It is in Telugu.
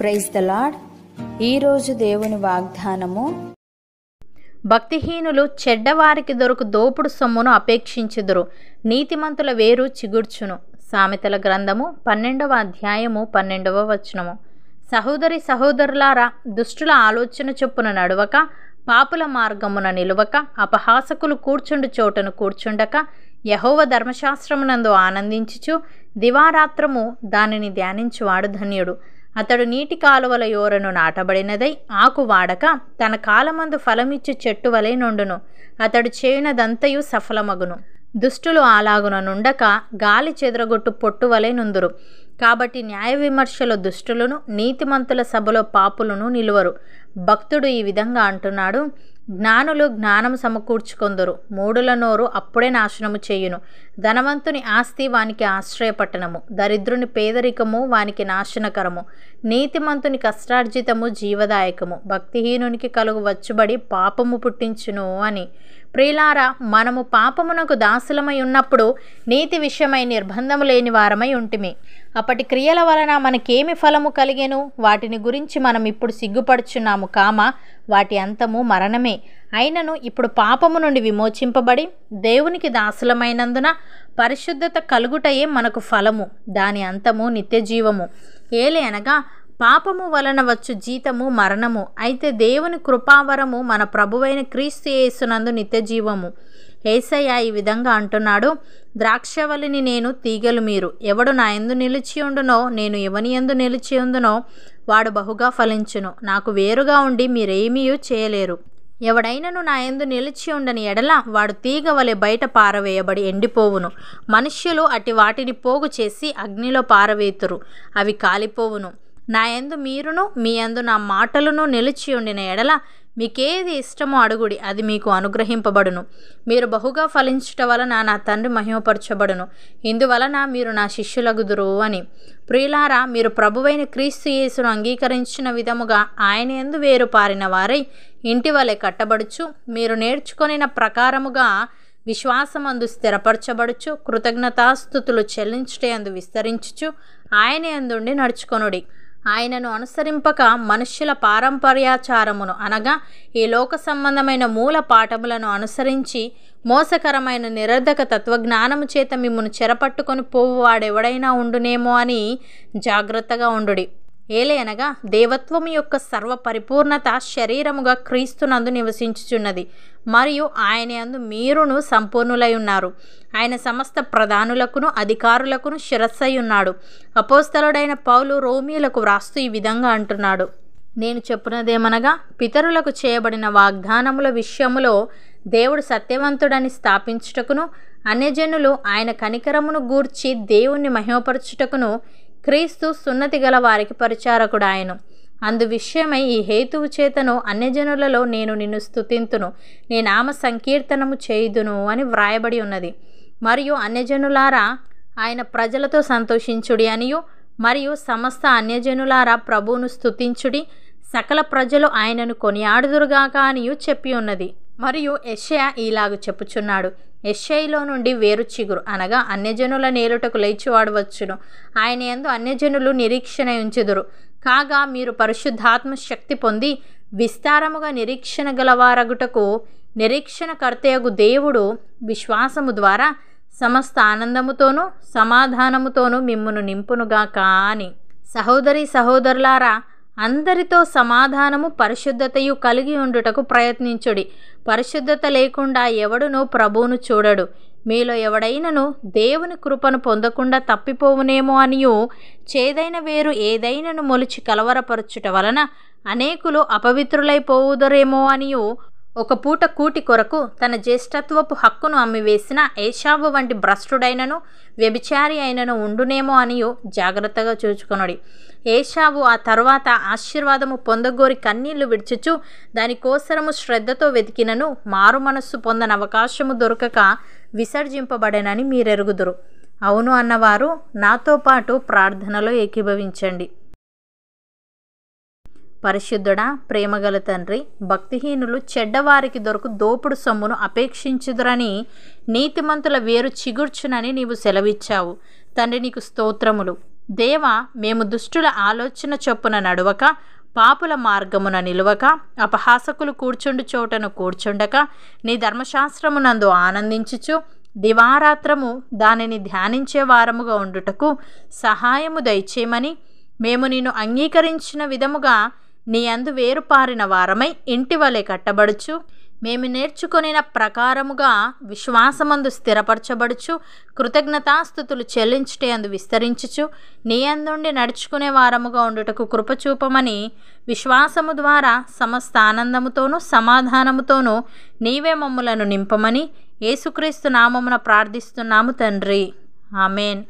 ప్రైజ్ ద లాడ్ ఈరోజు దేవుని వాగ్దానము భక్తిహీనులు చెడ్డవారికి దొరుకు దోపుడు సొమ్మును అపేక్షించుదురు నీతిమంతుల వేరు చిగుర్చును సామెతల గ్రంథము పన్నెండవ అధ్యాయము పన్నెండవ వచనము సహోదరి సహోదరులారా దుష్టుల ఆలోచన చొప్పున నడవక పాపుల మార్గమున నిలువక అపహాసకులు కూర్చుండు చోటను కూర్చుండక యహోవ ధర్మశాస్త్రమునందు ఆనందించుచు దివారాత్రము దానిని ధ్యానించువాడు ధన్యుడు అతడు నీటి కాలువల యోరను నాటబడినదై ఆకు వాడక తన కాలమందు ఫలమిచ్చు చెట్టు వలె నుండును అతడు చేయునదంతయు సఫలమగును దుష్టులు అలాగున నుండక గాలి చెదరగొట్టు పొట్టు వలె నుందురు కాబట్టి న్యాయ విమర్శల దుష్టులను నీతిమంతుల సభలో పాపులను నిలువరు భక్తుడు ఈ విధంగా అంటున్నాడు జ్ఞానులు జ్ఞానం సమకూర్చుకొందరు మూడుల నోరు అప్పుడే నాశనము చేయును ధనవంతుని ఆస్తి వానికి ఆశ్రయపట్టణము దరిద్రుని పేదరికము వానికి నాశనకరము నీతిమంతుని కష్టార్జితము జీవదాయకము భక్తిహీనునికి కలుగు వచ్చుబడి పాపము పుట్టించును అని ప్రియులారా మనము పాపమునకు దాసులమై ఉన్నప్పుడు నీతి విషయమై నిర్బంధము లేని వారమై ఉంటిమి అప్పటి క్రియల వలన మనకేమి ఫలము కలిగేను వాటిని గురించి మనం ఇప్పుడు సిగ్గుపడుచున్నాము కామ వాటి అంతము మరణమే అయినను ఇప్పుడు పాపము నుండి విమోచింపబడి దేవునికి దాసులమైనందున పరిశుద్ధత కలుగుటయే మనకు ఫలము దాని అంతము నిత్యజీవము ఏలే అనగా పాపము వలన వచ్చు జీతము మరణము అయితే దేవుని కృపావరము మన ప్రభువైన క్రీస్తు యేసునందు నిత్యజీవము ఏసయ్య ఈ విధంగా అంటున్నాడు ద్రాక్షవలిని నేను తీగలు మీరు ఎవడు నా ఎందు నిలిచి ఉండునో నేను ఎవని ఎందు నిలిచి ఉందునో వాడు బహుగా ఫలించును నాకు వేరుగా ఉండి మీరేమీ చేయలేరు ఎవడైనను నా ఎందు నిలిచి ఉండని ఎడల వాడు తీగ వలె బయట పారవేయబడి ఎండిపోవును మనుష్యులు అటి వాటిని పోగు చేసి అగ్నిలో పారవేతురు అవి కాలిపోవును నా యందు మీరును మీ యందు నా మాటలను నిలిచి ఉండిన ఎడల మీకేది ఇష్టమో అడుగుడి అది మీకు అనుగ్రహింపబడును మీరు బహుగా ఫలించట వలన నా తండ్రి మహిమపరచబడును ఇందువలన మీరు నా శిష్యులగుదురు అని ప్రియులారా మీరు ప్రభువైన క్రీస్తు యేసును అంగీకరించిన విధముగా ఆయన ఎందు వేరు పారిన వారై ఇంటి వలె కట్టబడుచు మీరు నేర్చుకొనిన ప్రకారముగా విశ్వాసమందు స్థిరపరచబడుచు కృతజ్ఞతాస్థుతులు చెల్లించుటే అందు విస్తరించుచు ఆయన ఎందుండి నడుచుకొనుడి ఆయనను అనుసరింపక మనుష్యుల పారంపర్యాచారమును అనగా ఈ లోక సంబంధమైన మూల పాఠములను అనుసరించి మోసకరమైన నిరర్ధక తత్వజ్ఞానము చేత మిమ్మను చెరపట్టుకొని పోవువాడెవడైనా ఉండునేమో అని జాగ్రత్తగా ఉండుడి ఏలే అనగా దేవత్వము యొక్క సర్వపరిపూర్ణత శరీరముగా క్రీస్తునందు నివసించుచున్నది మరియు ఆయన అందు మీరును సంపూర్ణులై ఉన్నారు ఆయన సమస్త ప్రధానులకును అధికారులకును శిరస్సై ఉన్నాడు అపోస్తలుడైన పౌలు రోమిలకు వ్రాస్తూ ఈ విధంగా అంటున్నాడు నేను చెప్పినదేమనగా పితరులకు చేయబడిన వాగ్దానముల విషయములో దేవుడు సత్యవంతుడని స్థాపించుటకును అన్యజనులు ఆయన కనికరమును గూర్చి దేవుణ్ణి మహిమపరచుటకును క్రీస్తు సున్నతి గల వారికి పరిచారకుడు ఆయను అందు విషయమై ఈ హేతువు చేతను అన్యజనులలో నేను నిన్ను స్థుతింతును నీ నామ సంకీర్తనము చేయుదును అని వ్రాయబడి ఉన్నది మరియు అన్యజనులారా ఆయన ప్రజలతో సంతోషించుడి అనియు మరియు సమస్త అన్యజనులారా ప్రభువును స్థుతించుడి సకల ప్రజలు ఆయనను కొనియాడుదురుగాక అనియు చెప్పి ఉన్నది మరియు ఎషయ ఇలాగ చెప్పుచున్నాడు ఎషయలో నుండి వేరు చిగురు అనగా అన్యజనుల నేరుటకు లేచివాడు వచ్చును ఆయన ఎందు అన్యజనులు నిరీక్షణ ఉంచుదురు కాగా మీరు పరిశుద్ధాత్మ శక్తి పొంది విస్తారముగా నిరీక్షణ గలవారగుటకు నిరీక్షణ కర్తయగు దేవుడు విశ్వాసము ద్వారా సమస్త ఆనందముతోనూ సమాధానముతోనూ మిమ్మును నింపునుగా కాని సహోదరి సహోదరులారా అందరితో సమాధానము పరిశుద్ధతయు కలిగి ఉండుటకు ప్రయత్నించుడి పరిశుద్ధత లేకుండా ఎవడును ప్రభువును చూడడు మీలో ఎవడైనను దేవుని కృపను పొందకుండా తప్పిపోవునేమో అనియు చేదైన వేరు ఏదైనను మొలిచి కలవరపరచుట వలన అనేకులు అపవిత్రులైపోవుదరేమో అనియు ఒక పూట కూటి కొరకు తన జ్యేష్ఠత్వపు హక్కును అమ్మివేసిన ఏషావు వంటి భ్రష్టుడైనను వ్యభిచారి అయినను ఉండునేమో అనియు జాగ్రత్తగా చూచుకొనుడి ఏషావు ఆ తర్వాత ఆశీర్వాదము పొందగోరి కన్నీళ్లు విడిచుచు దానికోసరము శ్రద్ధతో వెతికినను మారు మనస్సు పొందని అవకాశము దొరకక విసర్జింపబడేనని మీరెరుగుదురు అవును అన్నవారు నాతో పాటు ప్రార్థనలో ఏకీభవించండి పరిశుద్ధుడా ప్రేమగల తండ్రి భక్తిహీనులు చెడ్డవారికి దొరకు దోపుడు సొమ్మును అపేక్షించుదురని నీతిమంతుల వేరు చిగుర్చునని నీవు సెలవిచ్చావు తండ్రి నీకు స్తోత్రములు దేవ మేము దుష్టుల ఆలోచన చొప్పున నడవక పాపుల మార్గమున నిలువక అపహాసకులు కూర్చుండు చోటను కూర్చుండక నీ ధర్మశాస్త్రమునందు ఆనందించుచు దివారాత్రము దానిని ధ్యానించే వారముగా ఉండుటకు సహాయము దయచేయమని మేము నిన్ను అంగీకరించిన విధముగా నీ అందు వేరుపారిన వారమై ఇంటి వలె కట్టబడుచు మేము నేర్చుకొనిన ప్రకారముగా విశ్వాసమందు స్థిరపరచబడుచు కృతజ్ఞతాస్థుతులు చెల్లించుటే అందు విస్తరించుచు నీ అందుండి నడుచుకునే వారముగా ఉండుటకు కృపచూపమని విశ్వాసము ద్వారా సమస్త ఆనందముతోనూ సమాధానముతోనూ నీవే మమ్ములను నింపమని యేసుక్రీస్తు నామమున ప్రార్థిస్తున్నాము తండ్రి ఆమెన్